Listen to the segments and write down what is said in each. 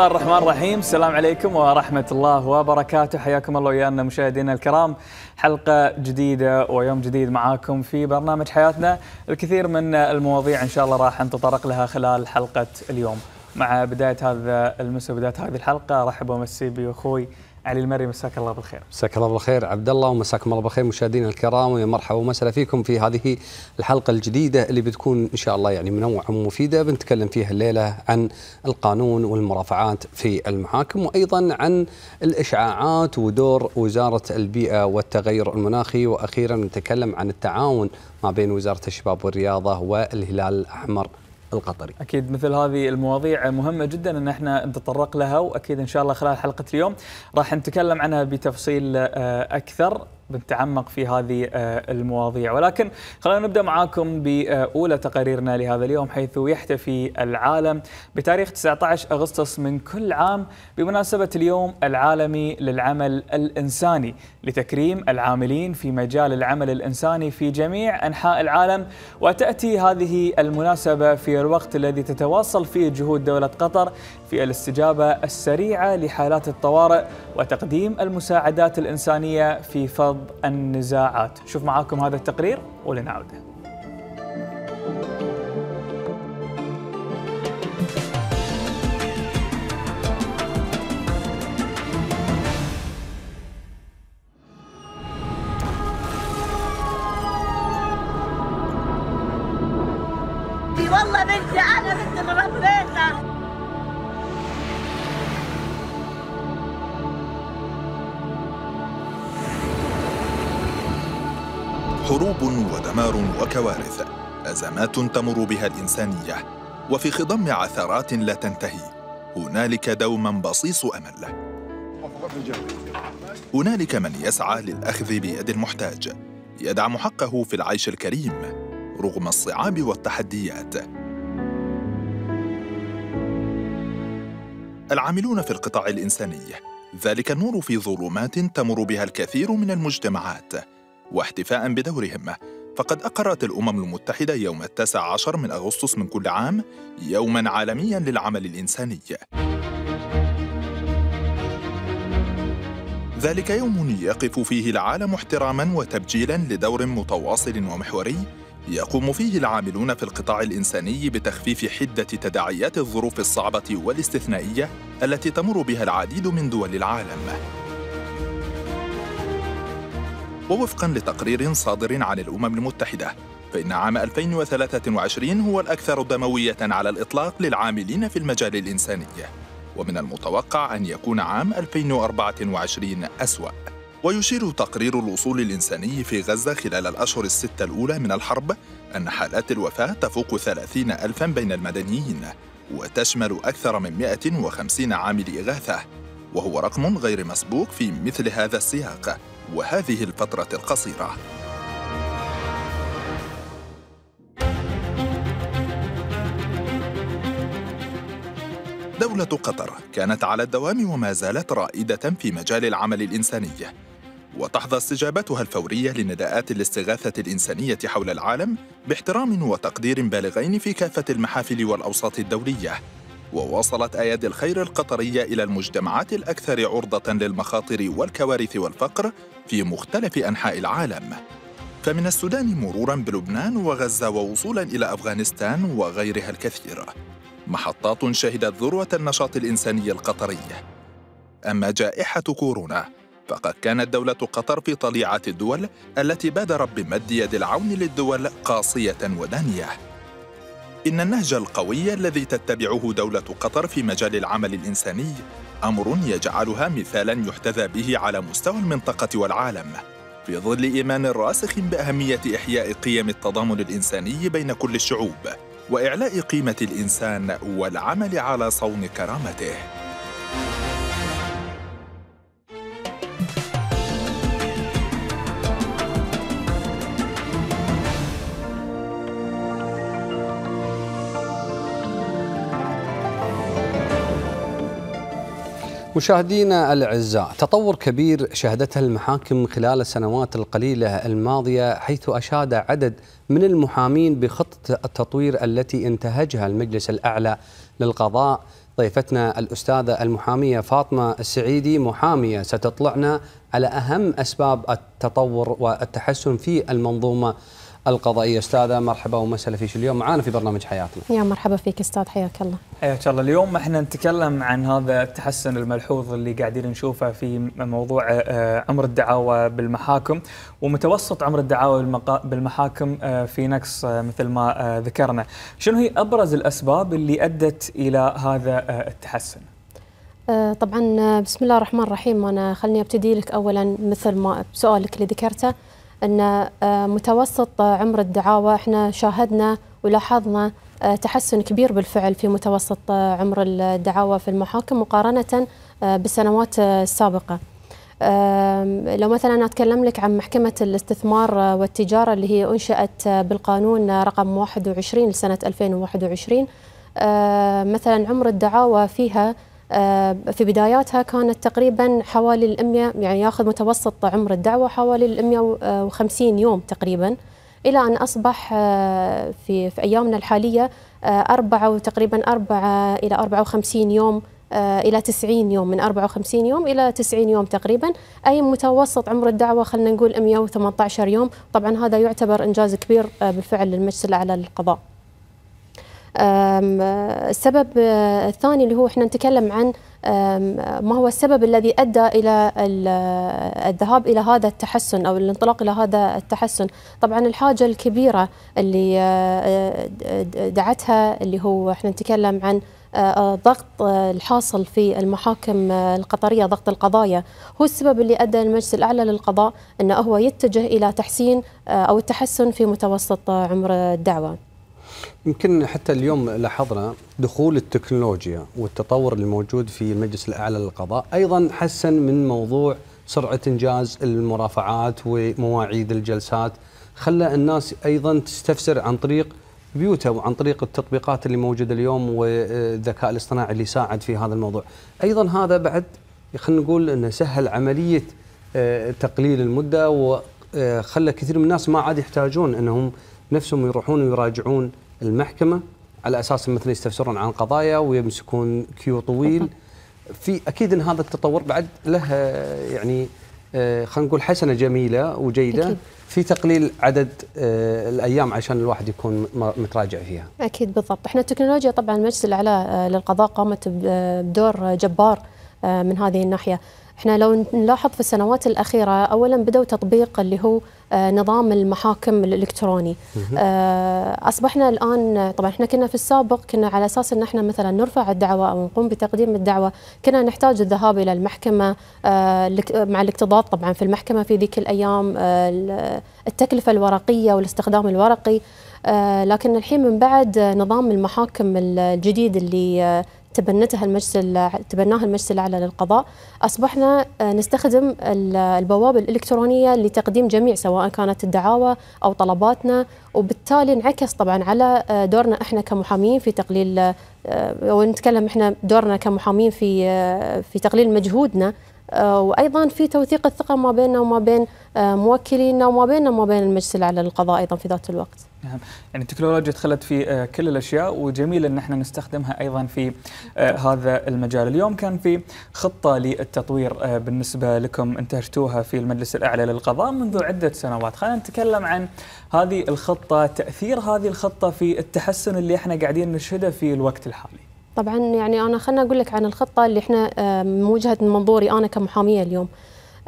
الله الرحمن الرحيم السلام عليكم ورحمة الله وبركاته حياكم الله ويانا مشاهدينا الكرام حلقة جديدة ويوم جديد معاكم في برنامج حياتنا الكثير من المواضيع إن شاء الله راح نتطرق لها خلال حلقة اليوم مع بداية هذا المساء بداية هذه الحلقة رحب ومسي بأخوي علي المري مساك الله بالخير. مساك الله بالخير عبد الله ومساكم الله بالخير مشاهدينا الكرام ويا مرحبا ومسهلا فيكم في هذه الحلقه الجديده اللي بتكون ان شاء الله يعني منوعه ومفيده بنتكلم فيها الليله عن القانون والمرافعات في المحاكم وايضا عن الاشعاعات ودور وزاره البيئه والتغير المناخي واخيرا نتكلم عن التعاون ما بين وزاره الشباب والرياضه والهلال الاحمر القطري. اكيد مثل هذه المواضيع مهمه جدا ان احنا نتطرق لها واكيد ان شاء الله خلال حلقه اليوم راح نتكلم عنها بتفصيل آه، اكثر بنتعمق في هذه آه، المواضيع ولكن خلينا نبدا معاكم باولى تقاريرنا لهذا اليوم حيث يحتفي العالم بتاريخ 19 اغسطس من كل عام بمناسبه اليوم العالمي للعمل الانساني لتكريم العاملين في مجال العمل الانساني في جميع انحاء العالم وتاتي هذه المناسبه في الوقت الذي تتواصل فيه جهود دوله قطر في الاستجابه السريعه لحالات الطوارئ وتقديم المساعدات الانسانيه في فض حطب النزاعات شوف معاكم هذا التقرير ولنعوده أزمات تمر بها الإنسانية وفي خضم عثرات لا تنتهي هنالك دوما بصيص أمل هنالك من يسعى للأخذ بيد المحتاج يدعم حقه في العيش الكريم رغم الصعاب والتحديات العاملون في القطاع الإنساني ذلك النور في ظلمات تمر بها الكثير من المجتمعات واحتفاء بدورهم فقد أقرت الأمم المتحدة يوم 19 من أغسطس من كل عام يوماً عالمياً للعمل الإنساني ذلك يوم يقف فيه العالم احتراما وتبجيلا لدور متواصل ومحوري يقوم فيه العاملون في القطاع الإنساني بتخفيف حدة تداعيات الظروف الصعبة والاستثنائية التي تمر بها العديد من دول العالم ووفقا لتقرير صادر عن الأمم المتحدة فإن عام 2023 هو الأكثر دموية على الإطلاق للعاملين في المجال الإنساني ومن المتوقع أن يكون عام 2024 أسوأ ويشير تقرير الوصول الإنساني في غزة خلال الأشهر الستة الأولى من الحرب أن حالات الوفاة تفوق 30 ألفاً بين المدنيين وتشمل أكثر من 150 عامل إغاثة وهو رقم غير مسبوق في مثل هذا السياق وهذه الفترة القصيرة دولة قطر كانت على الدوام وما زالت رائدة في مجال العمل الإنساني وتحظى استجابتها الفورية لنداءات الاستغاثة الإنسانية حول العالم باحترام وتقدير بالغين في كافة المحافل والأوساط الدولية ووصلت ايادي الخير القطريه الى المجتمعات الاكثر عرضه للمخاطر والكوارث والفقر في مختلف انحاء العالم فمن السودان مرورا بلبنان وغزه ووصولا الى افغانستان وغيرها الكثير محطات شهدت ذروه النشاط الانساني القطري اما جائحه كورونا فقد كانت دوله قطر في طليعه الدول التي بادرت بمد يد العون للدول قاصيه ودانيه إن النهج القوي الذي تتبعه دولة قطر في مجال العمل الإنساني أمر يجعلها مثالاً يحتذى به على مستوى المنطقة والعالم، في ظل إيمان راسخ بأهمية إحياء قيم التضامن الإنساني بين كل الشعوب، وإعلاء قيمة الإنسان والعمل على صون كرامته. مشاهدينا الاعزاء، تطور كبير شهدته المحاكم خلال السنوات القليله الماضيه حيث اشاد عدد من المحامين بخطه التطوير التي انتهجها المجلس الاعلى للقضاء. ضيفتنا الاستاذه المحاميه فاطمه السعيدي محاميه ستطلعنا على اهم اسباب التطور والتحسن في المنظومه القضائيه استاذه مرحبا ومسهلا فيك اليوم معانا في برنامج حياتنا. يا مرحبا فيك استاذ حياك الله. حياك الله اليوم احنا نتكلم عن هذا التحسن الملحوظ اللي قاعدين نشوفه في موضوع عمر آه، الدعاوى بالمحاكم ومتوسط عمر الدعاوى بالمحاكم آه، في نقص آه، مثل ما ذكرنا. شنو هي ابرز الاسباب اللي ادت الى هذا التحسن؟ طبعا بسم الله الرحمن الرحيم انا خليني ابتدي لك اولا مثل ما سؤالك اللي ذكرته أن آه، متوسط عمر الدعاوى احنا شاهدنا ولاحظنا آه، تحسن كبير بالفعل في متوسط آه، عمر الدعاوى في المحاكم مقارنة بالسنوات السابقة لو مثلا أنا أتكلم لك عن محكمة الاستثمار والتجارة اللي هي أنشأت بالقانون رقم 21 لسنة 2021 مثلا عمر الدعاوى فيها آه، في بداياتها كانت تقريبا حوالي ال 100 يعني ياخذ متوسط عمر الدعوه حوالي ال 150 يوم تقريبا الى ان اصبح آه، في في ايامنا الحاليه آه، أربعة وتقريبا أربعة إلى 54 يوم إلى 90 يوم من 54 يوم إلى 90 يوم تقريبا أي متوسط عمر الدعوة خلينا نقول 118 يوم طبعا هذا يعتبر إنجاز كبير بالفعل للمجلس الأعلى للقضاء السبب آه، الثاني اللي هو احنا نتكلم عن ما هو السبب الذي ادى الى آه، الذهاب الى هذا التحسن او الانطلاق الى هذا التحسن طبعا الحاجه الكبيره اللي آه، دعتها اللي هو احنا نتكلم عن الضغط الحاصل في المحاكم القطريه ضغط القضايا هو السبب اللي ادى المجلس الاعلى للقضاء انه هو يتجه الى تحسين او التحسن في متوسط عمر الدعوه يمكن حتى اليوم لاحظنا دخول التكنولوجيا والتطور الموجود في المجلس الاعلى للقضاء ايضا حسن من موضوع سرعه انجاز المرافعات ومواعيد الجلسات خلى الناس ايضا تستفسر عن طريق بيوتها وعن طريق التطبيقات اللي موجوده اليوم والذكاء الاصطناعي اللي ساعد في هذا الموضوع ايضا هذا بعد خلينا نقول انه سهل عمليه آه، تقليل المده وخلى كثير من الناس ما عاد يحتاجون انهم نفسهم يروحون ويراجعون المحكمه على اساس مثلا يستفسرون عن قضايا ويمسكون كيو طويل في اكيد ان هذا التطور بعد له يعني آه، خلينا نقول حسنه جميله وجيده في تقليل عدد آه، الايام عشان الواحد يكون متراجع فيها. اكيد بالضبط، احنا التكنولوجيا طبعا المجلس الاعلى آه، للقضاء قامت بدور جبار من هذه الناحيه، احنا لو نلاحظ في السنوات الاخيره اولا بدأوا تطبيق اللي هو آه، نظام المحاكم الالكتروني آه، اصبحنا الان طبعا احنا كنا في السابق كنا على اساس ان احنا مثلا نرفع الدعوه او نقوم بتقديم الدعوه كنا نحتاج الذهاب الى المحكمه آه، مع الاكتضاض طبعا في المحكمه في ذيك الايام التكلفه الورقيه والاستخدام الورقي لكن الحين من بعد نظام المحاكم الجديد اللي تبنتها المجلس تبناها المجلس الاعلى للقضاء اصبحنا آه، نستخدم البوابه الالكترونيه لتقديم جميع سواء كانت الدعاوى او طلباتنا وبالتالي انعكس طبعا على آه، دورنا احنا كمحامين في تقليل آه، ونتكلم احنا دورنا كمحامين في في تقليل مجهودنا آه، وايضا في توثيق الثقه ما بيننا وما بين آه، موكلينا وما بيننا وما بين المجلس الاعلى للقضاء ايضا في ذات الوقت. نعم يعني التكنولوجيا دخلت في آه، كل الاشياء وجميل ان احنا نستخدمها ايضا في هذا المجال، اليوم كان في خطه للتطوير بالنسبه لكم انتهجتوها في المجلس الاعلى للقضاء منذ عده سنوات، خلينا نتكلم عن هذه الخطه، تاثير هذه الخطه في التحسن اللي احنا قاعدين نشهده في الوقت الحالي. طبعا يعني انا خلنا اقول لك عن الخطه اللي احنا آه، من وجهه منظوري انا كمحاميه اليوم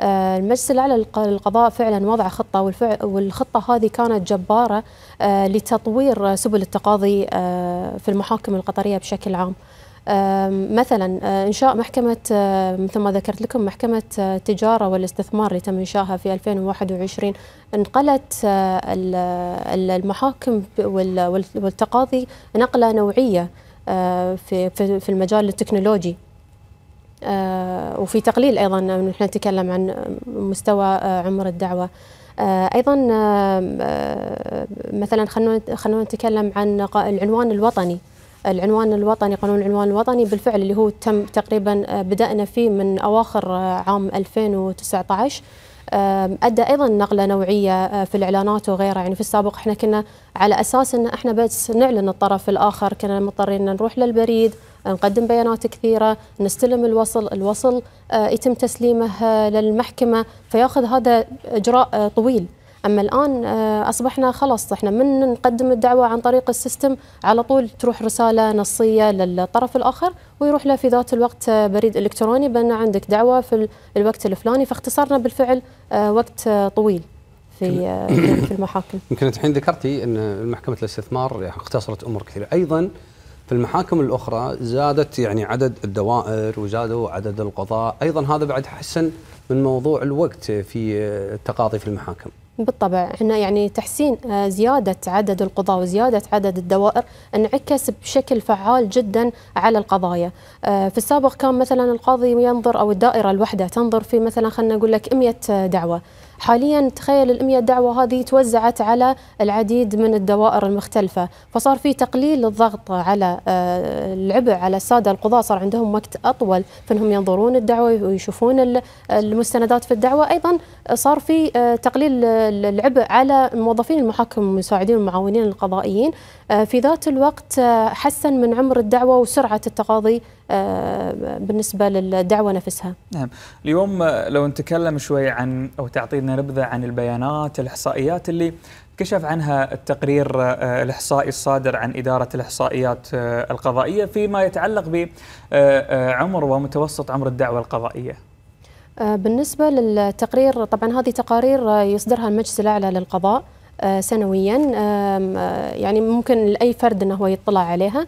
آه، المجلس الاعلى للقضاء فعلا وضع خطه والخطه هذه كانت جباره آه، لتطوير سبل التقاضي في المحاكم القطريه بشكل عام. مثلا انشاء محكمه مثل ما ذكرت لكم محكمه التجاره والاستثمار اللي تم انشائها في 2021 انقلت المحاكم والتقاضي نقله نوعيه آه، في في المجال التكنولوجي آه، وفي تقليل ايضا نحن نتكلم عن مستوى آه، عمر الدعوه ايضا مثلا خلونا نتكلم عن العنوان الوطني العنوان الوطني قانون العنوان الوطني بالفعل اللي هو تم تقريبا بدأنا فيه من أواخر عام 2019 ادى ايضا نقله نوعيه أه، في الاعلانات وغيرها يعني في السابق احنا كنا على اساس ان احنا بس نعلن الطرف الاخر كنا مضطرين نروح للبريد نقدم بيانات كثيره نستلم الوصل الوصل أه، يتم تسليمه أه، للمحكمه فياخذ هذا اجراء طويل اما الان آه، اصبحنا خلاص احنا من نقدم الدعوه عن طريق السيستم على طول تروح رساله نصيه للطرف الاخر ويروح له في ذات الوقت آه، بريد الكتروني بان عندك دعوه في الوقت الفلاني فاختصرنا بالفعل آه، وقت طويل في في المحاكم. يمكن انت الحين ذكرتي ان محكمه الاستثمار يعني اختصرت امور كثيره، ايضا في المحاكم الاخرى زادت يعني عدد الدوائر وزادوا عدد القضاء، ايضا هذا بعد حسن من موضوع الوقت في التقاضي في المحاكم. بالطبع احنا يعني تحسين آه، زياده عدد القضاه وزياده عدد الدوائر انعكس بشكل فعال جدا على القضايا آه، في السابق كان مثلا القاضي ينظر او الدائره الواحده تنظر في مثلا خلينا نقول لك 100 دعوه حاليا تخيل ال 100 دعوه هذه توزعت على العديد من الدوائر المختلفه فصار في تقليل الضغط على آه، العبء على الساده القضاه صار عندهم وقت اطول فانهم ينظرون الدعوه ويشوفون المستندات في الدعوه ايضا صار في تقليل العبء على موظفين المحاكم والمساعدين والمعاونين القضائيين آه، في ذات الوقت آه، حسن من عمر الدعوة وسرعة التقاضي آه، بالنسبة للدعوة نفسها نعم اليوم لو نتكلم شوي عن أو تعطينا نبذة عن البيانات الإحصائيات اللي كشف عنها التقرير الإحصائي الصادر عن إدارة الإحصائيات القضائية فيما يتعلق بعمر ومتوسط عمر الدعوة القضائية آه، بالنسبة للتقرير طبعا هذه تقارير يصدرها المجلس الأعلى للقضاء آه، سنويا آه، يعني ممكن لاي فرد انه هو يطلع عليها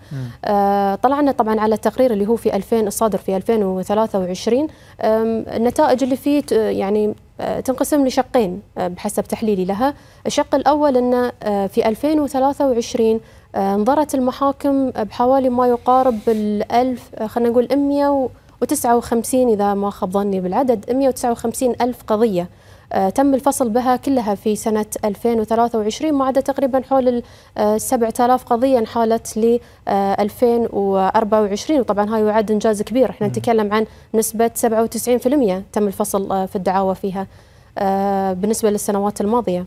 طلعنا طبعا على التقرير اللي هو في 2000 الصادر في 2023 النتائج اللي فيه يعني تنقسم لشقين بحسب تحليلي لها الشق الاول انه في 2023 انظرت المحاكم بحوالي ما يقارب ال 1000 خلينا نقول 100 159 إذا ما خاب ظني بالعدد 159 ألف قضية آه، تم الفصل بها كلها في سنة 2023 ما عدا تقريبا حول 7000 آه، قضية انحالت ل 2024 آه، وطبعا هاي يعد إنجاز كبير احنا نتكلم عن نسبة 97% تم الفصل في الدعاوى فيها بالنسبة للسنوات الماضية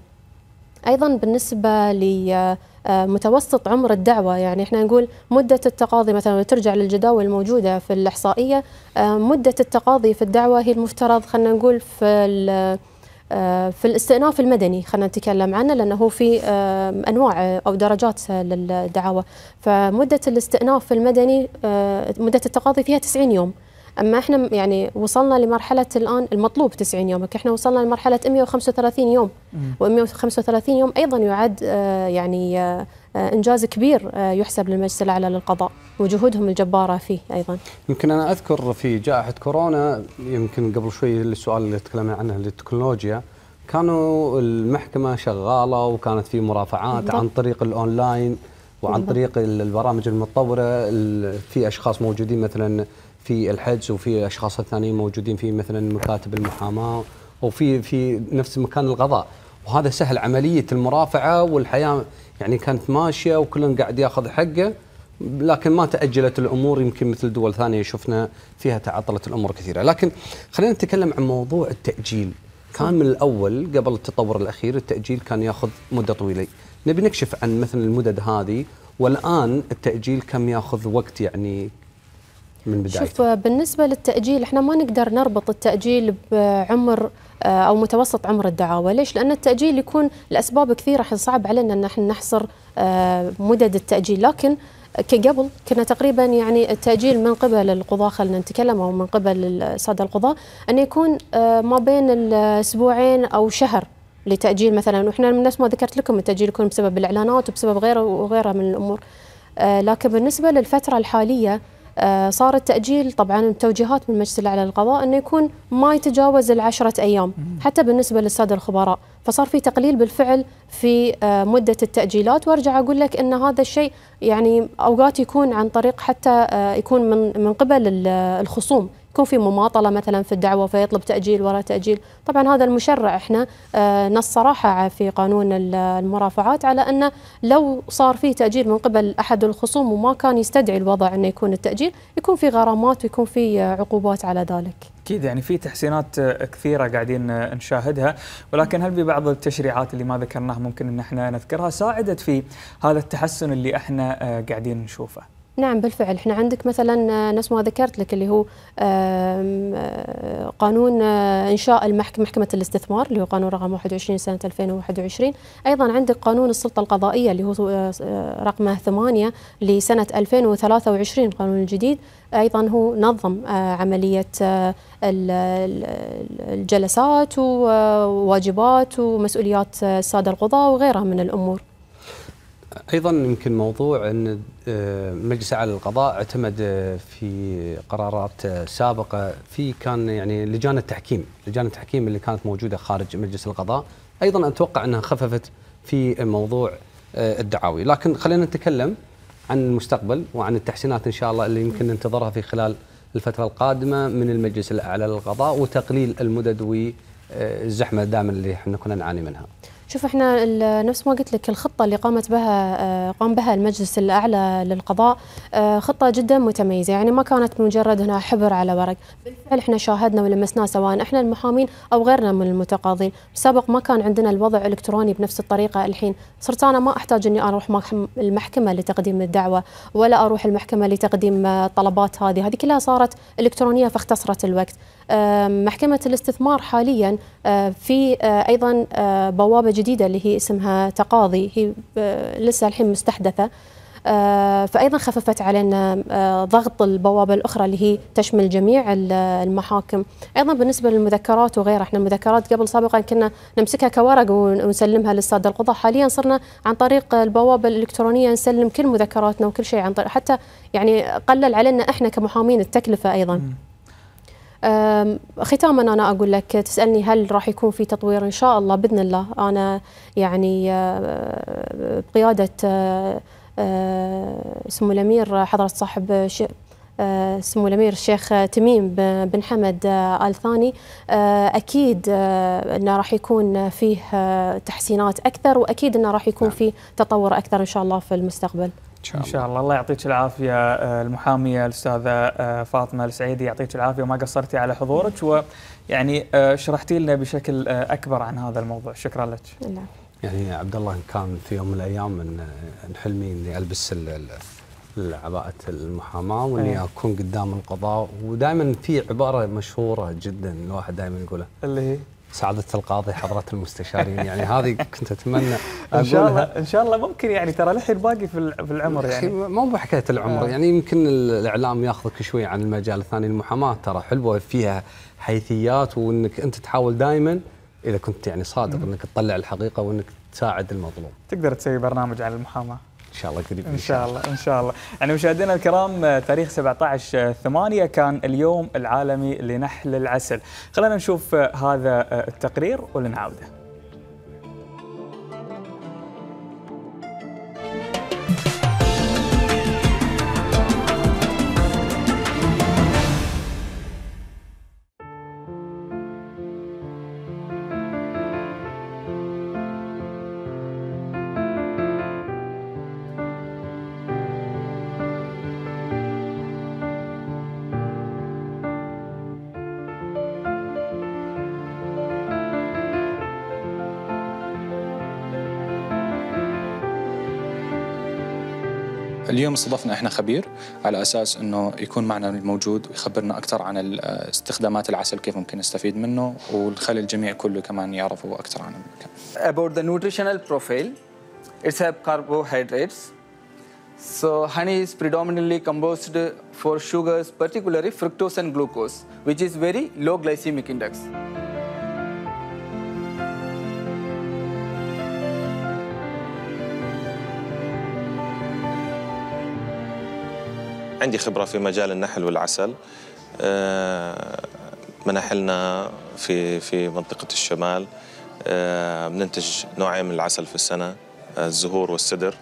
أيضا بالنسبة ل آه، متوسط عمر الدعوة يعني احنا نقول مدة التقاضي مثلا ترجع للجداول الموجودة في الإحصائية آه، مدة التقاضي في الدعوة هي المفترض خلينا نقول في آه، في الاستئناف المدني خلينا نتكلم عنه لانه في انواع او درجات للدعاوى فمده الاستئناف المدني مده التقاضي فيها 90 يوم اما احنا يعني وصلنا لمرحله الان المطلوب 90 يوم احنا وصلنا لمرحله 135 يوم و135 يوم ايضا يعد آه، يعني آه، آه، انجاز كبير يحسب للمجلس الاعلى للقضاء وجهودهم الجباره فيه ايضا. يمكن انا اذكر في جائحه كورونا يمكن قبل شوي السؤال اللي تكلمنا عنه للتكنولوجيا كانوا المحكمه شغاله وكانت في مرافعات عن طريق الاونلاين وعن طريق البرامج المتطوره في اشخاص موجودين مثلا في الحجز وفي اشخاص ثانيين موجودين في مثلا مكاتب المحاماه وفي في نفس مكان القضاء وهذا سهل عمليه المرافعه والحياه يعني كانت ماشيه وكل قاعد ياخذ حقه لكن ما تاجلت الامور يمكن مثل دول ثانيه شفنا فيها تعطلت الامور كثيره، لكن خلينا نتكلم عن موضوع التاجيل، كان من الاول قبل التطور الاخير التاجيل كان ياخذ مده طويله، نبي نكشف عن مثلا المدد هذه والان التاجيل كم ياخذ وقت يعني من بدايته شوف آه، بالنسبه للتاجيل احنا ما نقدر نربط التاجيل بعمر آه، او متوسط عمر الدعاوى ليش لان التاجيل يكون لاسباب كثيره راح يصعب علينا ان احنا نحصر آه، مدد التاجيل لكن كقبل كنا تقريبا يعني التأجيل من قبل القضاة خلينا نتكلم أو من قبل السادة القضاة أن يكون ما بين الأسبوعين أو شهر لتأجيل مثلا وإحنا نفس ما ذكرت لكم التأجيل يكون بسبب الإعلانات وبسبب غيره وغيره من الأمور لكن بالنسبة للفترة الحالية آه، صار التأجيل طبعا التوجيهات من مجلس الأعلى للقضاء أنه يكون ما يتجاوز العشرة أيام حتى بالنسبة للسادة الخبراء فصار في تقليل بالفعل في آه، مدة التأجيلات وارجع أقول لك أن هذا الشيء يعني أوقات يكون عن طريق حتى آه، يكون من من قبل الخصوم يكون في مماطله مثلا في الدعوه فيطلب تاجيل وراء تاجيل، طبعا هذا المشرع احنا آه، نص صراحه في قانون المرافعات على انه لو صار في تاجيل من قبل احد الخصوم وما كان يستدعي الوضع انه يكون التاجيل، يكون في غرامات ويكون في عقوبات على ذلك. اكيد يعني في تحسينات آه، كثيره قاعدين آه، نشاهدها ولكن هل في بعض التشريعات اللي ما ذكرناها ممكن ان احنا نذكرها ساعدت في هذا التحسن اللي احنا قاعدين نشوفه؟ نعم بالفعل احنا عندك مثلا آه، نفس ما ذكرت لك اللي هو آه، قانون آه، انشاء المحكمه محكمه الاستثمار اللي هو قانون رقم 21 سنه 2021 ايضا عندك قانون السلطه القضائيه اللي هو رقمه 8 لسنه 2023 القانون الجديد ايضا هو نظم عمليه الجلسات وواجبات ومسؤوليات الساده القضاه وغيرها من الامور ايضا يمكن موضوع ان آه، مجلس اعلى القضاء اعتمد آه، في قرارات آه، سابقه في كان يعني لجان التحكيم، لجان التحكيم اللي كانت موجوده خارج مجلس القضاء، ايضا اتوقع انها خففت في موضوع الدعاوي، لكن خلينا نتكلم عن المستقبل وعن التحسينات ان شاء الله اللي يمكن ننتظرها في خلال الفتره القادمه من المجلس الاعلى للقضاء وتقليل المدد والزحمه دائما اللي احنا كنا نعاني منها. شوف احنا نفس ما قلت لك الخطه اللي قامت بها آه، قام بها المجلس الاعلى للقضاء آه، خطه جدا متميزه يعني ما كانت مجرد هنا حبر على ورق بالفعل احنا شاهدنا ولمسناه سواء احنا المحامين او غيرنا من المتقاضين سابق ما كان عندنا الوضع الالكتروني بنفس الطريقه الحين صرت انا ما احتاج اني اروح المحكمه لتقديم الدعوه ولا اروح المحكمه لتقديم آه، طلبات هذه هذه كلها صارت الكترونيه فاختصرت الوقت محكمة الاستثمار حاليا آه، في آه، أيضا آه، بوابة جديدة اللي هي اسمها تقاضي هي لسه الحين مستحدثة فأيضا خففت علينا ضغط البوابة الأخرى اللي هي تشمل جميع المحاكم أيضا بالنسبة للمذكرات وغيرها احنا المذكرات قبل سابقا كنا نمسكها كورق ونسلمها للسادة القضاء حاليا صرنا عن طريق البوابة الإلكترونية نسلم كل مذكراتنا وكل شيء عن طريق حتى يعني قلل علينا احنا كمحامين التكلفة أيضا م. ختاما أنا أقول لك تسألني هل راح يكون في تطوير إن شاء الله بإذن الله أنا يعني أه، بقيادة أه، أه، سمو الأمير حضرة صاحب سمو الامير الشيخ تميم بن حمد ال ثاني اكيد انه راح يكون فيه تحسينات اكثر واكيد انه راح يكون نعم. فيه تطور اكثر ان شاء الله في المستقبل شاء الله ان شاء الله الله يعطيك العافيه آه، المحاميه الاستاذه آه، فاطمه السعيدي يعطيك العافيه وما قصرتي على حضورك ويعني آه، شرحتي لنا بشكل اكبر عن هذا الموضوع شكرا لك نعم. يعني عبد الله كان في يوم من الايام ان حلمي اني البس عباءة المحاماة واني إيه. اكون قدام القضاء ودائما في عبارة مشهورة جدا الواحد دائما يقولها اللي هي سعادة القاضي حضرة المستشارين يعني هذه كنت أتمنى إن شاء الله إن شاء الله ممكن يعني ترى للحين باقي في العمر يعني مو بحكاية العمر آه. يعني يمكن الإعلام ياخذك شوي عن المجال الثاني المحاماة ترى حلوة فيها حيثيات وإنك أنت تحاول دائما إذا كنت يعني صادق إنك تطلع الحقيقة وإنك تساعد المظلوم تقدر تسوي برنامج عن المحاماة شاء الله قريب ان شاء الله ان شاء الله يعني مشاهدينا الكرام تاريخ 17 8 كان اليوم العالمي لنحل العسل خلينا نشوف هذا التقرير ولنعوده اليوم استضفنا احنا خبير على اساس انه يكون معنا الموجود ويخبرنا اكثر عن استخدامات العسل كيف ممكن نستفيد منه ونخلي الجميع كله كمان يعرفوا اكثر عن المكان. About the nutritional profile, it's have carbohydrates. So honey is predominantly composed for sugars, particularly fructose and glucose, which is very low glycemic index. عندي خبرة في مجال النحل والعسل آه، مناحلنا في في منطقة الشمال آه، بننتج نوعين من العسل في السنة آه، الزهور والسدر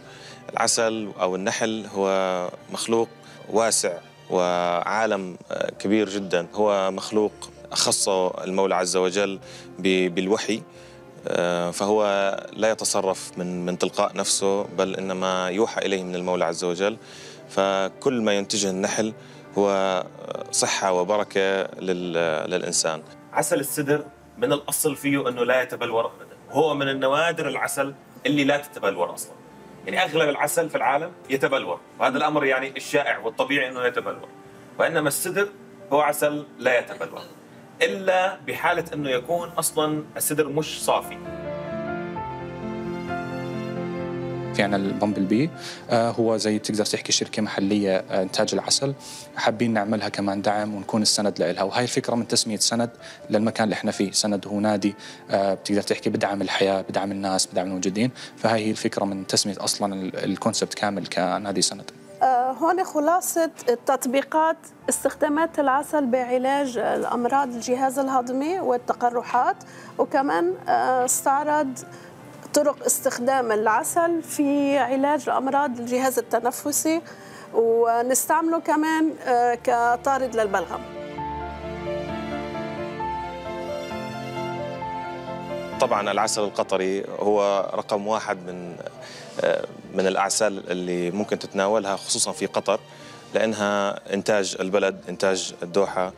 العسل أو النحل هو مخلوق واسع وعالم كبير جدا هو مخلوق خصه المولى عز وجل بالوحي فهو لا يتصرف من من تلقاء نفسه بل انما يوحى اليه من المولى عز وجل فكل ما ينتجه النحل هو صحة وبركة للإنسان عسل السدر من الأصل فيه أنه لا يتبلور أبدا هو من النوادر العسل اللي لا تتبلور أصلا يعني أغلب العسل في العالم يتبلور وهذا الأمر يعني الشائع والطبيعي أنه يتبلور وإنما السدر هو عسل لا يتبلور إلا بحالة أنه يكون أصلا السدر مش صافي في عنا البامبل بي هو زي تقدر تحكي شركه محليه آه، انتاج العسل حابين نعملها كمان دعم ونكون السند لها وهي الفكره من تسميه سند للمكان اللي احنا فيه سند هو نادي آه، بتقدر تحكي بدعم الحياه بدعم الناس بدعم الموجودين فهي هي الفكره من تسميه اصلا الكونسبت كامل كنادي سند آه، هون خلاصة التطبيقات استخدامات العسل بعلاج الأمراض الجهاز الهضمي والتقرحات وكمان استعرض طرق استخدام العسل في علاج امراض الجهاز التنفسي ونستعمله كمان آه، كطارد للبلغم طبعا العسل القطري هو رقم واحد من آه، من الاعسال اللي ممكن تتناولها خصوصا في قطر لانها انتاج البلد انتاج الدوحه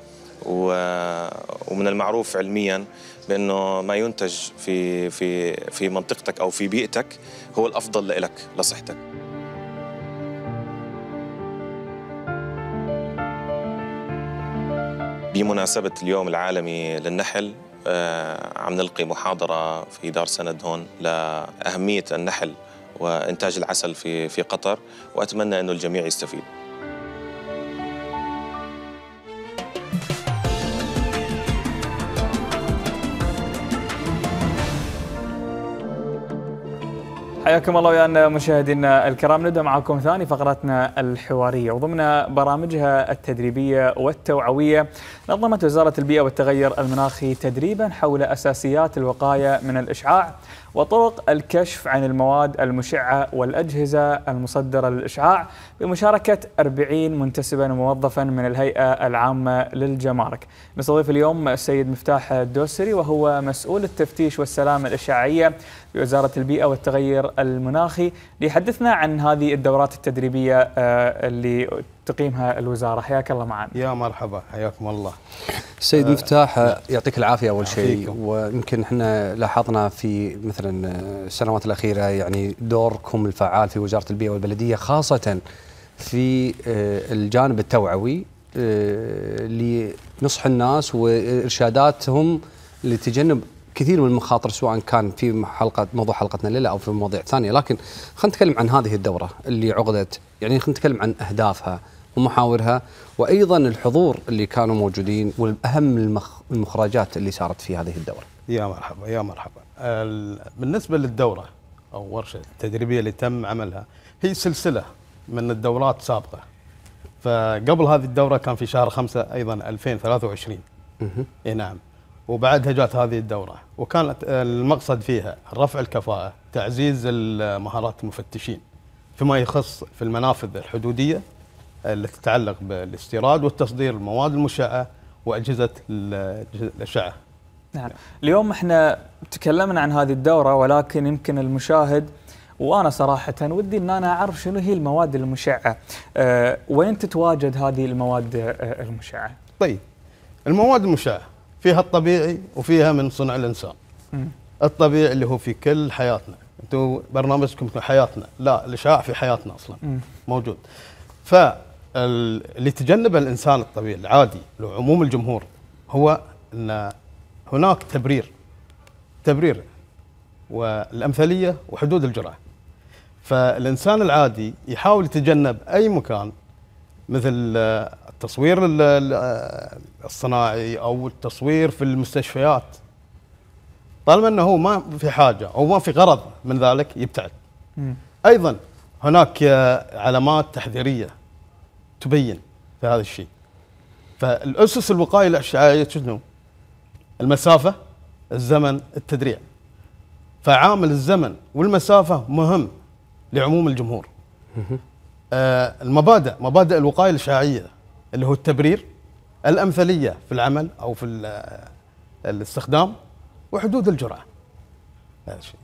ومن المعروف علميا بانه ما ينتج في في في منطقتك او في بيئتك هو الافضل لك لصحتك بمناسبة اليوم العالمي للنحل آه، عم نلقي محاضرة في دار سند هون لأهمية النحل وإنتاج العسل في في قطر وأتمنى أنه الجميع يستفيد حياكم الله ويانا مشاهدينا الكرام نبدا معكم ثاني فقرتنا الحواريه وضمن برامجها التدريبيه والتوعويه نظمت وزاره البيئه والتغير المناخي تدريبا حول اساسيات الوقايه من الاشعاع وطرق الكشف عن المواد المشعة والأجهزة المصدرة للإشعاع بمشاركة 40 منتسبا وموظفا من الهيئة العامة للجمارك نستضيف اليوم السيد مفتاح الدوسري وهو مسؤول التفتيش والسلامة الإشعاعية بوزارة البيئة والتغير المناخي ليحدثنا عن هذه الدورات التدريبية آه، اللي تقيمها الوزاره حياك الله معنا. يا مرحبا حياكم الله. سيد آه، مفتاح يعطيك العافيه اول شيء ويمكن احنا لاحظنا في مثلا آه، السنوات الاخيره يعني دوركم الفعال في وزاره البيئه والبلديه خاصه في آه، الجانب التوعوي لنصح الناس وارشاداتهم لتجنب كثير من المخاطر سواء كان في حلقه موضوع حلقتنا الليله او في مواضيع ثانيه لكن خلينا نتكلم عن هذه الدوره اللي عقدت يعني خلينا نتكلم عن اهدافها ومحاورها وايضا الحضور اللي كانوا موجودين والاهم المخرجات اللي صارت في هذه الدوره. يا مرحبا يا مرحبا. بالنسبه للدوره او ورشه التدريبيه اللي تم عملها هي سلسله من الدورات سابقه. فقبل هذه الدوره كان في شهر 5 ايضا 2023. اي نعم. وبعدها جات هذه الدورة وكانت المقصد فيها رفع الكفاءة تعزيز مهارات المفتشين فيما يخص في المنافذ الحدودية التي تتعلق بالاستيراد والتصدير المواد المشعة وأجهزة الأشعة نعم اليوم احنا تكلمنا عن هذه الدورة ولكن يمكن المشاهد وانا صراحه ودي ان انا اعرف شنو هي المواد المشعه أه وين تتواجد هذه المواد أه، المشعه طيب المواد المشعه فيها الطبيعي وفيها من صنع الانسان م. الطبيعي اللي هو في كل حياتنا انتم برنامجكم في حياتنا لا الاشعاع في حياتنا اصلا م. موجود ف اللي تجنبه الانسان الطبيعي العادي لعموم الجمهور هو ان هناك تبرير تبرير والامثليه وحدود الجرعه فالانسان العادي يحاول يتجنب اي مكان مثل آه، التصوير آه، الصناعي او التصوير في المستشفيات طالما انه ما في حاجه او ما في غرض من ذلك يبتعد. ايضا هناك آه، علامات تحذيريه تبين في هذا الشيء فالاسس الوقايه الاشعاعيه شنو؟ المسافه الزمن التدريع فعامل الزمن والمسافه مهم لعموم الجمهور آه المبادئ مبادئ الوقايه الاشعاعيه اللي هو التبرير الامثليه في العمل او في آه، الاستخدام وحدود الجرعه هذا الشيء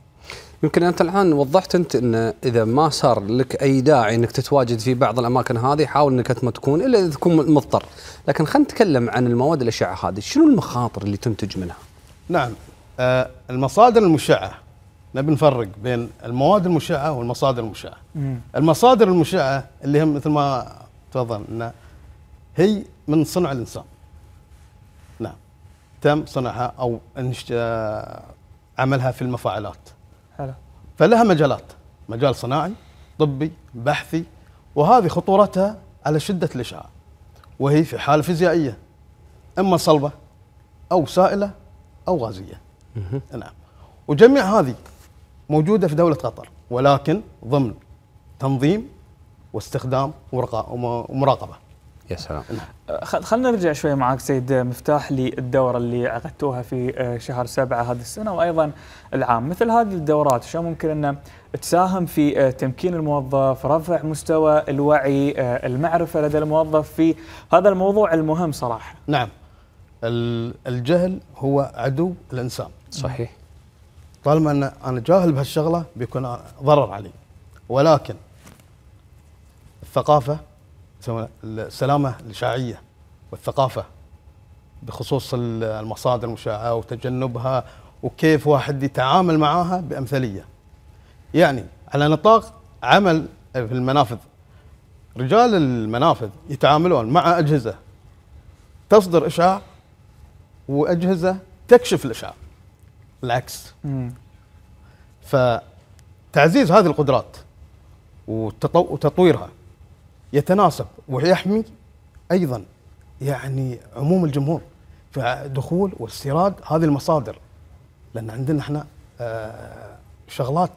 يمكن انت الان وضحت انت ان اذا ما صار لك اي داعي انك تتواجد في بعض الاماكن هذه حاول انك ما تكون الا اذا تكون مضطر، لكن خلينا نتكلم عن المواد الاشعه هذه، شنو المخاطر اللي تنتج منها؟ نعم آه، المصادر المشعه نبي نفرق بين المواد المشعه والمصادر المشعه. المصادر المشعه اللي هم مثل ما تفضل ان هي من صنع الانسان. نعم تم صنعها او آه، عملها في المفاعلات. فلها مجالات مجال صناعي طبي بحثي وهذه خطورتها على شدة الإشعاع وهي في حالة فيزيائية إما صلبة أو سائلة أو غازية نعم وجميع هذه موجودة في دولة قطر ولكن ضمن تنظيم واستخدام ومراقبة يا سلام نعم. أه، خلنا نرجع شوي معك سيد مفتاح للدوره اللي عقدتوها في أه، شهر سبعة هذه السنه وايضا العام مثل هذه الدورات شو ممكن ان تساهم في أه، تمكين الموظف رفع مستوى الوعي المعرفه لدى الموظف في هذا الموضوع المهم صراحه نعم الجهل هو عدو الانسان صحيح طالما ان انا جاهل بهالشغله بيكون ضرر علي ولكن الثقافه السلامه الاشاعيه والثقافه بخصوص المصادر المشعه وتجنبها وكيف واحد يتعامل معها بامثليه. يعني على نطاق عمل في المنافذ رجال المنافذ يتعاملون مع اجهزه تصدر اشعاع واجهزه تكشف الاشعاع. العكس. فتعزيز هذه القدرات وتطويرها يتناسب ويحمي ايضا يعني عموم الجمهور فدخول واستيراد هذه المصادر لان عندنا احنا آه، شغلات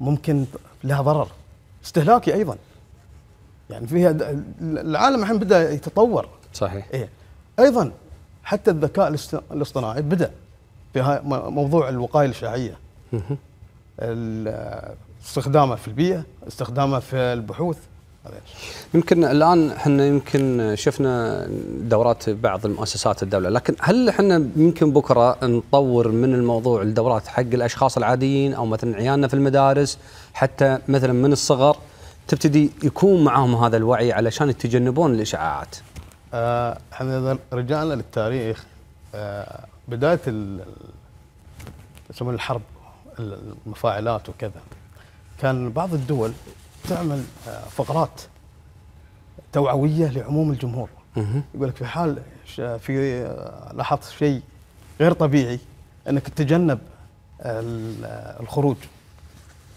ممكن لها ضرر استهلاكي ايضا يعني فيها العالم الحين بدا يتطور صحيح إيه ايضا حتى الذكاء الاصطناعي بدا في موضوع الوقايه الاشعاعيه استخدامه في البيئه استخدامه في البحوث يمكن الان احنا يمكن شفنا دورات بعض المؤسسات الدوله لكن هل احنا يمكن بكره نطور من الموضوع الدورات حق الاشخاص العاديين او مثلا عيالنا في المدارس حتى مثلا من الصغر تبتدي يكون معاهم هذا الوعي علشان يتجنبون الاشعاعات آه، احنا اذا رجعنا للتاريخ آه، بدايه يسمون الحرب المفاعلات وكذا كان بعض الدول تعمل آه، فقرات توعويه لعموم الجمهور يقول لك في حال في آه، لاحظت شيء غير طبيعي انك تتجنب آه، الخروج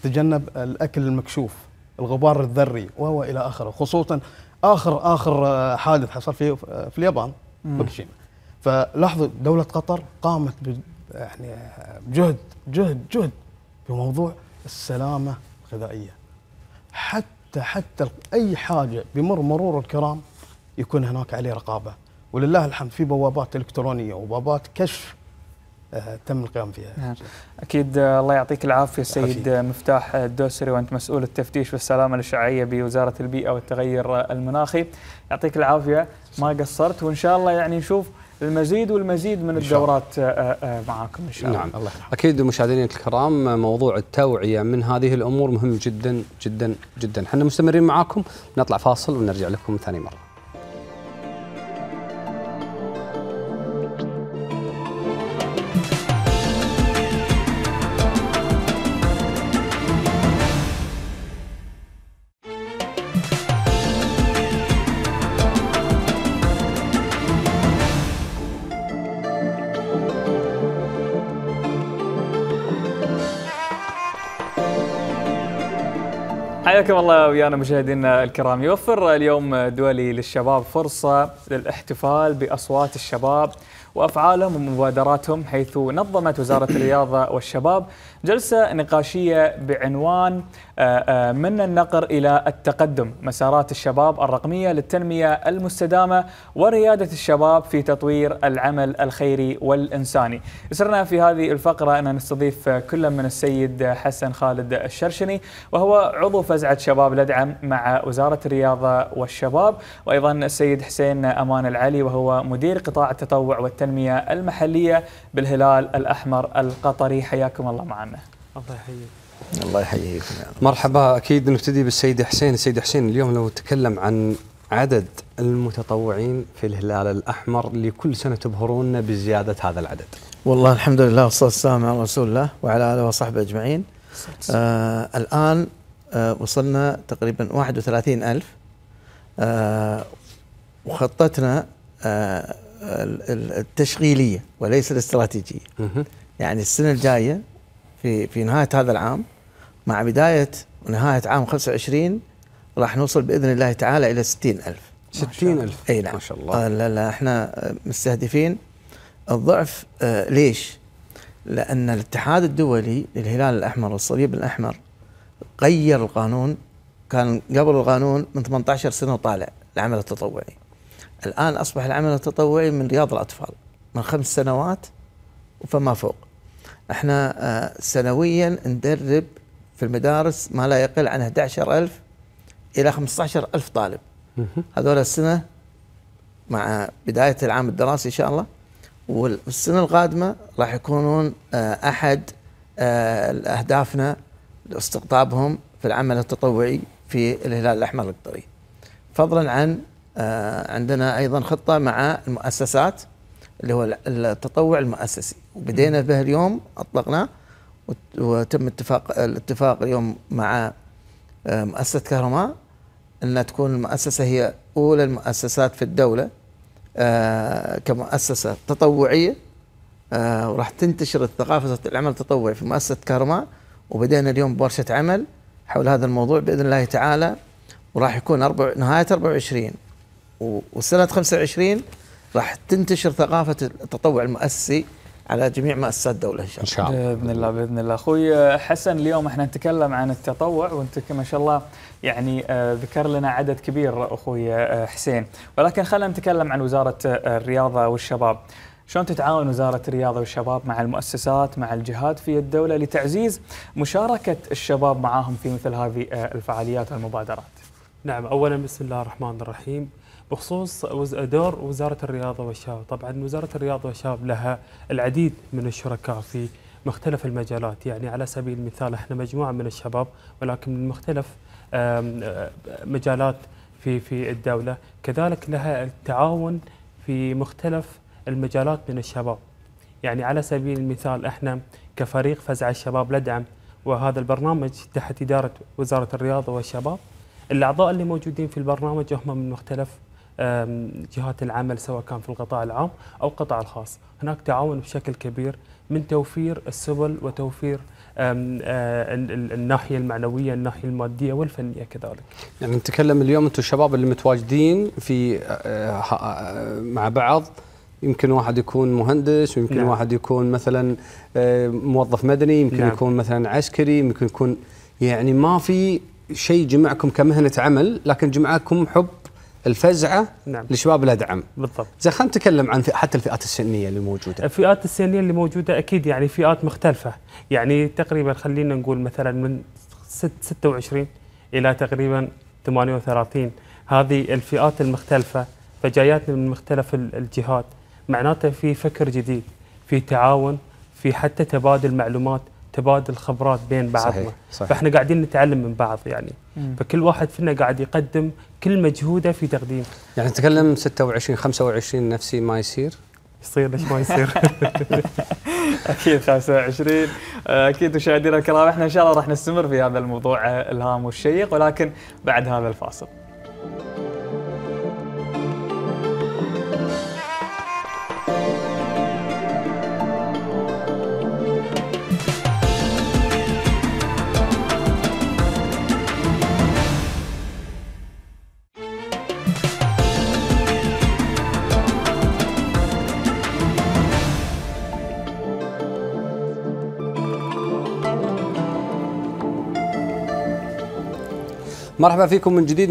تتجنب الاكل المكشوف الغبار الذري وهو الى اخره خصوصا اخر اخر حادث حصل في في اليابان فوكوشيما فلاحظوا دوله قطر قامت يعني جهد جهد جهد في موضوع السلامه الغذائيه حتى حتى اي حاجه بمر مرور الكرام يكون هناك عليه رقابه ولله الحمد في بوابات الكترونيه وبوابات كشف آه، تم القيام فيها نعم. اكيد آه، الله يعطيك العافيه سيد مفتاح الدوسري وانت مسؤول التفتيش والسلامه الاشعاعيه بوزاره البيئه والتغير المناخي يعطيك العافيه ما قصرت وان شاء الله يعني نشوف المزيد والمزيد من الدورات آه، آه، آه، معاكم ان شاء الله نعم الله اكيد مشاهدينا الكرام موضوع التوعيه من هذه الامور مهم جدا جدا جدا احنا مستمرين معاكم نطلع فاصل ونرجع لكم ثاني مره حياكم الله ويانا مشاهدينا الكرام يوفر اليوم دولي للشباب فرصة للاحتفال بأصوات الشباب وأفعالهم ومبادراتهم حيث نظمت وزارة الرياضة والشباب جلسة نقاشية بعنوان آه، آه، من النقر إلى التقدم مسارات الشباب الرقمية للتنمية المستدامة وريادة الشباب في تطوير العمل الخيري والإنساني سرنا في هذه الفقرة أن نستضيف كل من السيد حسن خالد الشرشني وهو عضو فزعة شباب لدعم مع وزارة الرياضة والشباب وأيضا السيد حسين أمان العلي وهو مدير قطاع التطوع والتنمية التنمية المحلية بالهلال الأحمر القطري حياكم الله معنا الله يحييك الله يحييك مرحبا أكيد نبتدي بالسيد حسين السيد حسين اليوم لو تكلم عن عدد المتطوعين في الهلال الأحمر اللي كل سنة تبهرون بزيادة هذا العدد والله الحمد لله والصلاة والسلام على رسول الله وعلى آله وصحبه أجمعين آه الآن آه وصلنا تقريبا 31 ألف آه وخطتنا آه التشغيليه وليس الاستراتيجيه. يعني السنه الجايه في في نهايه هذا العام مع بدايه ونهايه عام 25 راح نوصل باذن الله تعالى الى 60000 60000 اي نعم ما شاء الله لا لا احنا مستهدفين الضعف آه، ليش؟ لان الاتحاد الدولي للهلال الاحمر والصليب الاحمر غير القانون كان قبل القانون من 18 سنه وطالع العمل التطوعي الآن أصبح العمل التطوعي من رياض الأطفال من خمس سنوات فما فوق احنا آه، سنويا ندرب في المدارس ما لا يقل عن 11000 إلى 15000 طالب هذول السنة مع بداية العام الدراسي إن شاء الله والسنة القادمة راح يكونون آه، أحد آه، أهدافنا لاستقطابهم في العمل التطوعي في الهلال الأحمر القطري فضلا عن آه، عندنا ايضا خطه مع المؤسسات اللي هو التطوع المؤسسي وبدينا به اليوم اطلقناه وتم اتفاق الاتفاق اليوم مع آه، مؤسسه كهرباء ان تكون المؤسسه هي اولى المؤسسات في الدوله آه، كمؤسسه تطوعيه وراح تنتشر الثقافه العمل التطوعي في مؤسسه كهرباء وبدينا اليوم بورشه عمل حول هذا الموضوع باذن الله تعالى وراح يكون نهايه 24 وسنة 25 راح تنتشر ثقافة التطوع المؤسسي على جميع مؤسسات الدولة إن شاء الله بإذن الله بإذن الله أخوي آه، حسن اليوم احنا نتكلم عن التطوع وأنت ما شاء الله يعني آه، ذكر لنا عدد كبير أخوي آه، حسين ولكن خلينا نتكلم عن وزارة الرياضة والشباب شلون تتعاون وزارة الرياضة والشباب مع المؤسسات مع الجهات في الدولة لتعزيز مشاركة الشباب معاهم في مثل هذه الفعاليات والمبادرات نعم أولا بسم الله الرحمن الرحيم بخصوص دور وزارة الرياضة والشباب طبعا وزارة الرياضة والشباب لها العديد من الشركاء في مختلف المجالات يعني على سبيل المثال احنا مجموعة من الشباب ولكن من مختلف آه، مجالات في في الدولة كذلك لها التعاون في مختلف المجالات من الشباب يعني على سبيل المثال احنا كفريق فزع الشباب لدعم وهذا البرنامج تحت إدارة وزارة الرياضة والشباب الأعضاء اللي موجودين في البرنامج هم من مختلف جهات العمل سواء كان في القطاع العام أو القطاع الخاص هناك تعاون بشكل كبير من توفير السبل وتوفير الناحية المعنوية الناحية المادية والفنية كذلك يعني نتكلم اليوم أنتم الشباب اللي متواجدين في مع بعض يمكن واحد يكون مهندس ويمكن نعم. واحد يكون مثلا موظف مدني يمكن نعم. يكون مثلا عسكري يمكن يكون يعني ما في شيء جمعكم كمهنة عمل لكن جمعكم حب الفزعه نعم. لشباب الادعم بالضبط زين خلينا نتكلم عن حتى الفئات السنيه اللي موجوده الفئات السنيه اللي موجوده اكيد يعني فئات مختلفه يعني تقريبا خلينا نقول مثلا من 26 الى تقريبا 38 هذه الفئات المختلفه فجاياتنا من مختلف الجهات معناته في فكر جديد في تعاون في حتى تبادل معلومات تبادل خبرات بين بعضنا صحيح. صحيح. فاحنا قاعدين نتعلم من بعض يعني مم. فكل واحد فينا قاعد يقدم كل مجهوده في تقديم يعني نتكلم 26 25 نفسي ما يصير يصير ليش ما يصير اكيد 25 آه، اكيد مشاهدينا الكرام احنا ان شاء الله راح نستمر في هذا الموضوع آه، الهام والشيق ولكن بعد هذا الفاصل مرحبا فيكم من جديد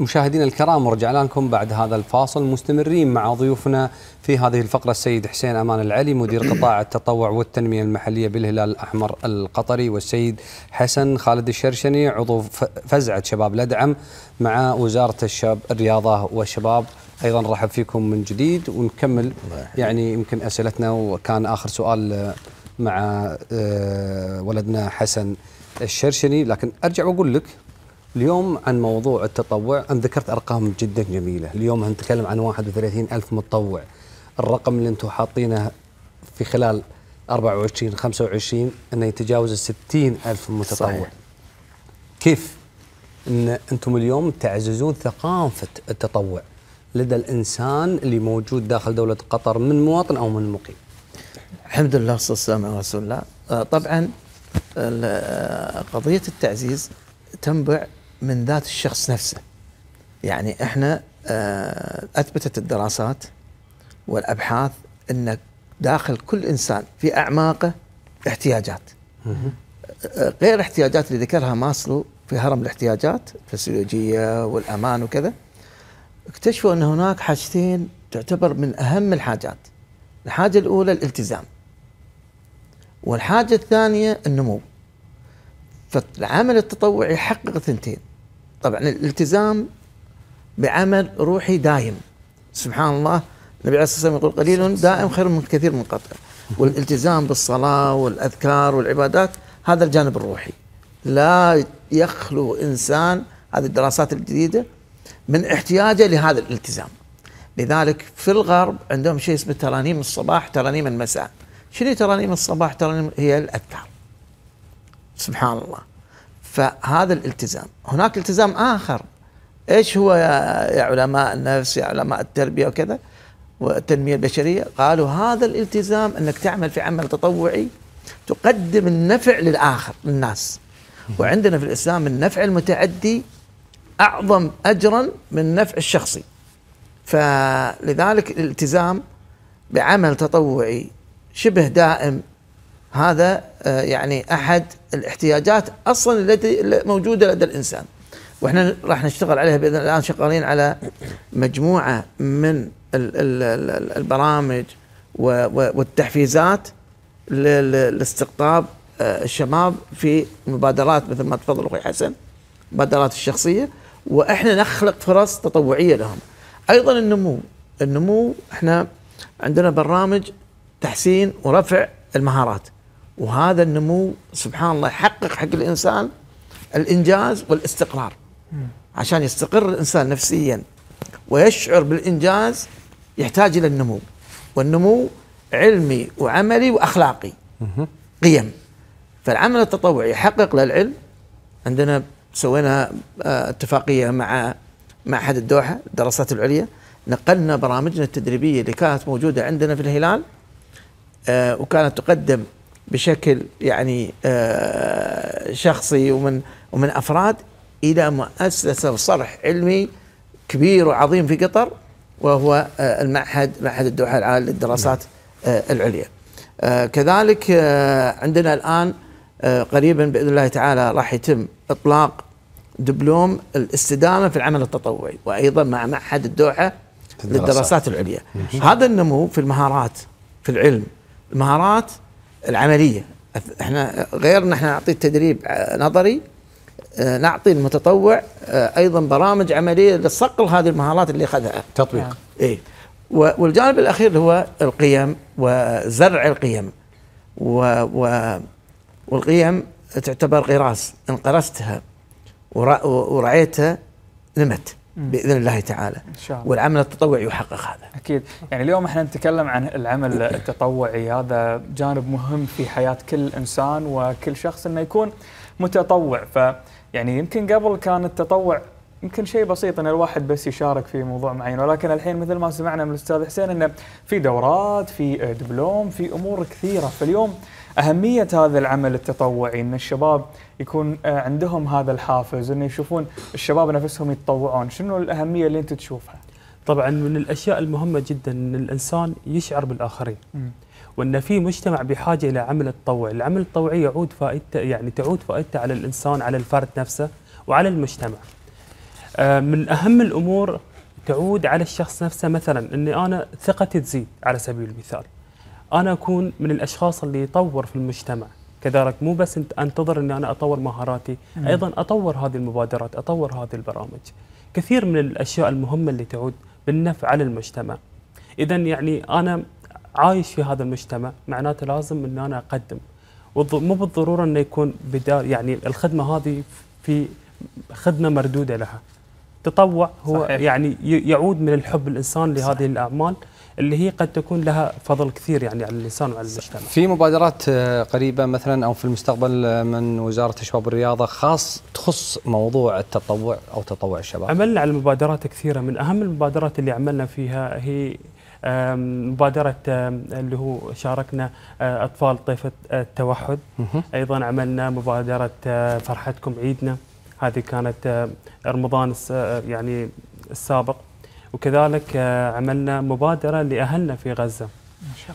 مشاهدينا الكرام ورجعنا لكم بعد هذا الفاصل مستمرين مع ضيوفنا في هذه الفقرة السيد حسين أمان العلي مدير قطاع التطوع والتنمية المحلية بالهلال الأحمر القطري والسيد حسن خالد الشرشني عضو فزعة شباب الأدعم مع وزارة الشباب الرياضة والشباب ايضا نرحب فيكم من جديد ونكمل يعني يمكن اسئلتنا وكان اخر سؤال آه، مع آه، ولدنا حسن الشرشني لكن ارجع واقول لك اليوم عن موضوع التطوع أنت ذكرت أرقام جدا جميلة اليوم هنتكلم عن 31 ألف متطوع الرقم اللي أنتم حاطينه في خلال 24 25 أنه يتجاوز 60 ألف متطوع صحيح. كيف أن أنتم اليوم تعززون ثقافة التطوع لدى الإنسان اللي موجود داخل دولة قطر من مواطن أو من مقيم الحمد لله صلى والسلام على رسول الله آه، طبعا آه، قضية التعزيز تنبع من ذات الشخص نفسه يعني احنا آه، اثبتت الدراسات والابحاث ان داخل كل انسان في اعماقه احتياجات غير احتياجات اللي ذكرها ماسلو في هرم الاحتياجات الفسيولوجيه والامان وكذا اكتشفوا ان هناك حاجتين تعتبر من اهم الحاجات الحاجه الاولى الالتزام والحاجه الثانيه النمو فالعمل التطوعي يحقق ثنتين طبعا الالتزام بعمل روحي دايم سبحان الله النبي عليه الصلاه والسلام يقول قليل دائم خير من كثير منقطع والالتزام بالصلاه والاذكار والعبادات هذا الجانب الروحي لا يخلو انسان هذه الدراسات الجديده من احتياجه لهذا الالتزام لذلك في الغرب عندهم شيء اسمه ترانيم الصباح ترانيم المساء شنو ترانيم الصباح ترانيم هي الاذكار سبحان الله فهذا الالتزام هناك التزام آخر إيش هو يا, علماء النفس يا علماء التربية وكذا والتنمية البشرية قالوا هذا الالتزام أنك تعمل في عمل تطوعي تقدم النفع للآخر للناس وعندنا في الإسلام النفع المتعدي أعظم أجرا من النفع الشخصي فلذلك الالتزام بعمل تطوعي شبه دائم هذا آه، يعني احد الاحتياجات اصلا التي موجوده لدى الانسان واحنا راح نشتغل عليها باذن الله الان شغالين على مجموعه من البرامج والتحفيزات لاستقطاب آه، الشباب في مبادرات مثل ما تفضل اخوي حسن مبادرات الشخصيه واحنا نخلق فرص تطوعيه لهم ايضا النمو النمو احنا عندنا برامج تحسين ورفع المهارات وهذا النمو سبحان الله يحقق حق الانسان الانجاز والاستقرار عشان يستقر الانسان نفسيا ويشعر بالانجاز يحتاج الى النمو والنمو علمي وعملي واخلاقي قيم فالعمل التطوعي يحقق للعلم عندنا سوينا آه، اتفاقيه مع معهد الدوحه الدراسات العليا نقلنا برامجنا التدريبيه اللي كانت موجوده عندنا في الهلال آه، وكانت تقدم بشكل يعني آه، شخصي ومن ومن افراد الى مؤسسه صرح علمي كبير وعظيم في قطر وهو آه، المعهد معهد الدوحه العالي للدراسات آه، العليا. كذلك عندنا الان قريبا باذن الله تعالى راح يتم اطلاق دبلوم الاستدامه في العمل التطوعي وايضا مع معهد الدوحه للدراسات العليا. هذا النمو في المهارات في العلم المهارات العمليه احنا غير احنا نعطي التدريب نظري آه، نعطي المتطوع آه، ايضا برامج عمليه لصقل هذه المهارات اللي اخذها تطبيق نعم. اي والجانب الاخير هو القيم وزرع القيم و و والقيم تعتبر غراس ان قرستها ورعيتها نمت باذن الله تعالى ان شاء الله والعمل التطوعي يحقق هذا اكيد يعني اليوم احنا نتكلم عن العمل التطوعي هذا جانب مهم في حياه كل انسان وكل شخص انه يكون متطوع ف يعني يمكن قبل كان التطوع يمكن شيء بسيط ان الواحد بس يشارك في موضوع معين ولكن الحين مثل ما سمعنا من الاستاذ حسين انه في دورات في دبلوم في امور كثيره فاليوم اهميه هذا العمل التطوعي ان الشباب يكون آه، عندهم هذا الحافز انه يشوفون الشباب نفسهم يتطوعون، شنو الاهميه اللي انت تشوفها؟ طبعا من الاشياء المهمه جدا ان الانسان يشعر بالاخرين. م. وان في مجتمع بحاجه الى عمل التطوع العمل التطوعي يعود فائدته يعني تعود فائدته على الانسان على الفرد نفسه وعلى المجتمع. آه، من اهم الامور تعود على الشخص نفسه مثلا اني انا ثقتي تزيد على سبيل المثال. انا اكون من الاشخاص اللي يطور في المجتمع كذلك مو بس انتظر اني انا اطور مهاراتي مم. ايضا اطور هذه المبادرات اطور هذه البرامج كثير من الاشياء المهمه اللي تعود بالنفع على المجتمع اذا يعني انا عايش في هذا المجتمع معناته لازم ان انا اقدم مو بالضروره انه يكون بدار يعني الخدمه هذه في خدمه مردوده لها تطوع هو صحيح. يعني يعود من الحب الانسان لهذه صحيح. الاعمال اللي هي قد تكون لها فضل كثير يعني على الانسان وعلى المجتمع. في مبادرات آه، قريبه مثلا او في المستقبل آه، من وزاره الشباب والرياضه خاص تخص موضوع التطوع او تطوع الشباب. عملنا على مبادرات كثيره من اهم المبادرات اللي عملنا فيها هي مبادرة اللي هو شاركنا آه، أطفال طيفة التوحد أيضا عملنا مبادرة فرحتكم عيدنا هذه كانت رمضان يعني السابق وكذلك آه، عملنا مبادرة لأهلنا في غزة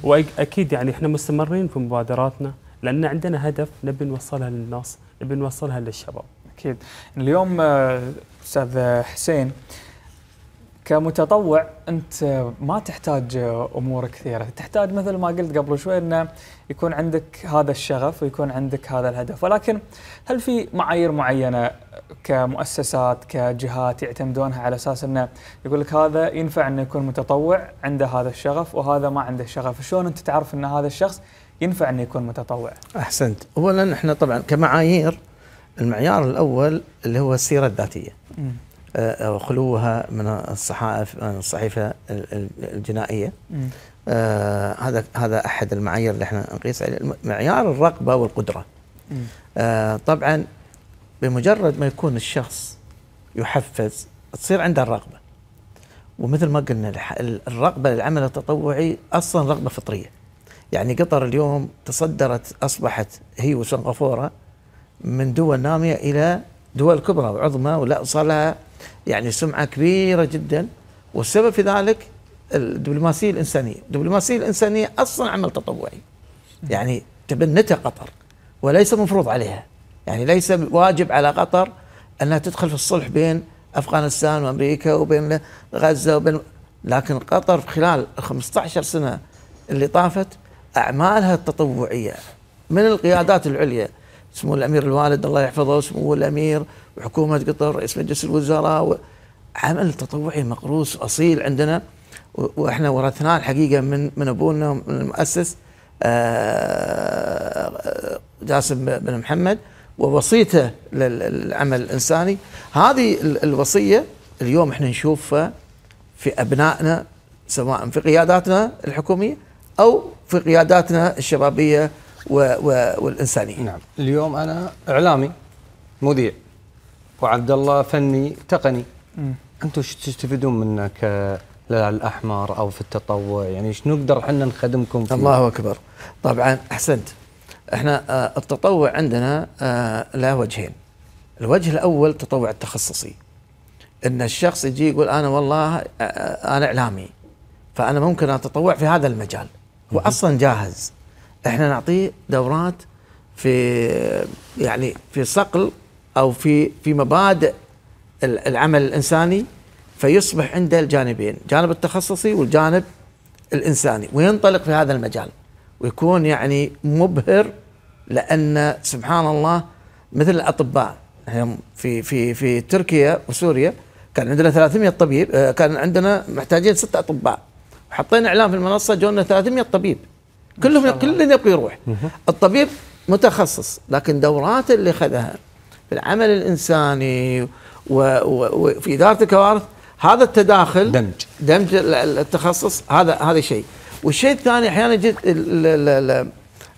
وأكيد يعني إحنا مستمرين في مبادراتنا لأن عندنا هدف نبي نوصلها للناس نبي نوصلها للشباب أكيد اليوم آه، أستاذ حسين كمتطوع انت ما تحتاج امور كثيره، تحتاج مثل ما قلت قبل شوي انه يكون عندك هذا الشغف ويكون عندك هذا الهدف، ولكن هل في معايير معينه كمؤسسات كجهات يعتمدونها على اساس انه يقول لك هذا ينفع انه يكون متطوع عنده هذا الشغف وهذا ما عنده شغف، شلون انت تعرف ان هذا الشخص ينفع انه يكون متطوع؟ احسنت، اولا احنا طبعا كمعايير المعيار الاول اللي هو السيره الذاتيه. م. آه، آه، خلوها من الصحائف من الصحيفه الجنائيه آه، هذا هذا احد المعايير اللي احنا نقيس عليه معيار الرغبه والقدره طبعا بمجرد ما يكون الشخص يحفز تصير عنده الرغبه ومثل ما قلنا الرغبه للعمل التطوعي اصلا رغبه فطريه يعني قطر اليوم تصدرت اصبحت هي وسنغافوره من دول ناميه الى دول كبرى وعظمى ولا صار لها يعني سمعة كبيرة جدا والسبب في ذلك الدبلوماسية الإنسانية الدبلوماسية الإنسانية أصلا عمل تطوعي يعني تبنتها قطر وليس مفروض عليها يعني ليس واجب على قطر أنها تدخل في الصلح بين أفغانستان وأمريكا وبين غزة وبين لكن قطر خلال 15 سنة اللي طافت أعمالها التطوعية من القيادات العليا سمو الأمير الوالد الله يحفظه سمو الأمير وحكومه قطر رئيس مجلس الوزراء عمل تطوعي مقروس اصيل عندنا واحنا ورثناه الحقيقه من من ابونا من المؤسس آه، آه، جاسم بن محمد ووصيته للعمل الانساني هذه الوصيه اليوم احنا نشوفها في ابنائنا سواء في قياداتنا الحكوميه او في قياداتنا الشبابيه والانسانيه. نعم، اليوم انا اعلامي مذيع وعبد الله فني تقني انتم ايش تستفيدون منه الأحمر او في التطوع يعني ايش نقدر احنا نخدمكم فيه؟ الله اكبر طبعا احسنت احنا آه، التطوع عندنا آه، له وجهين الوجه الاول التطوع التخصصي ان الشخص يجي يقول انا والله آه، انا اعلامي فانا ممكن اتطوع في هذا المجال هو اصلا جاهز احنا نعطيه دورات في يعني في صقل او في في مبادئ العمل الانساني فيصبح عنده الجانبين، الجانب التخصصي والجانب الانساني وينطلق في هذا المجال ويكون يعني مبهر لان سبحان الله مثل الاطباء في في في تركيا وسوريا كان عندنا 300 طبيب آه، كان عندنا محتاجين ست اطباء وحطينا اعلان في المنصه جونا 300 طبيب كلهم كلنا يبغى يروح الطبيب متخصص لكن دورات اللي اخذها في العمل الانساني وفي اداره الكوارث هذا التداخل دمج دمج التخصص هذا هذا شيء والشيء الثاني احيانا جد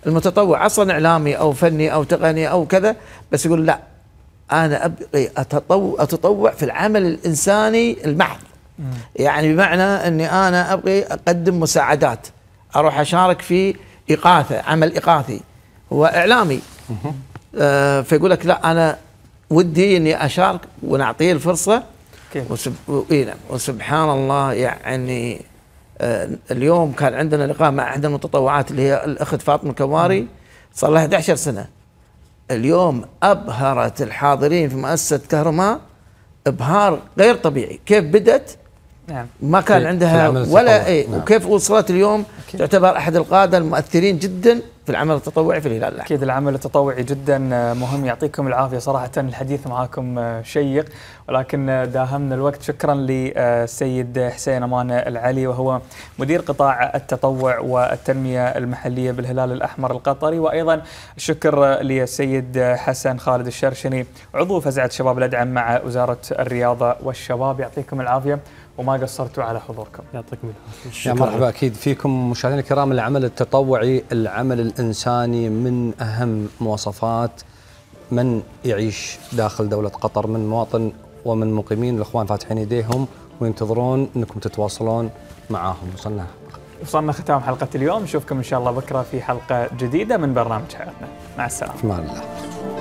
المتطوع اصلا اعلامي او فني او تقني او كذا بس يقول لا انا ابغي اتطوع اتطوع في العمل الانساني المحض يعني بمعنى اني انا ابغي اقدم مساعدات اروح اشارك في اقاثه عمل اقاثي هو اعلامي آه، فيقول لك لا انا ودي اني اشارك ونعطيه الفرصه كيف. وسب... اي نعم وسبحان الله يعني آه، اليوم كان عندنا لقاء مع احدى المتطوعات اللي هي الاخت فاطمه الكواري صار لها 11 سنه اليوم ابهرت الحاضرين في مؤسسه كهرماء ابهار غير طبيعي كيف بدت نعم ما كان عندها ولا اي نعم. وكيف وصلت اليوم أكيد. تعتبر احد القاده المؤثرين جدا في العمل التطوعي في الهلال اكيد العمل التطوعي جدا آه، مهم يعطيكم العافيه صراحه الحديث معاكم آه، شيق ولكن آه، داهمنا الوقت شكرا للسيد حسين امان العلي وهو مدير قطاع التطوع والتنميه المحليه بالهلال الاحمر القطري وايضا الشكر للسيد حسن خالد الشرشني عضو فزعه شباب الادعم مع وزاره الرياضه والشباب يعطيكم العافيه وما قصرتوا على حضوركم يعطيكم العافيه يا مرحبا اكيد فيكم مشاهدينا الكرام العمل التطوعي العمل الانساني من اهم مواصفات من يعيش داخل دوله قطر من مواطن ومن مقيمين الاخوان فاتحين ايديهم وينتظرون انكم تتواصلون معاهم وصلنا وصلنا ختام حلقه اليوم نشوفكم ان شاء الله بكره في حلقه جديده من برنامج حياتنا مع السلامه امان الله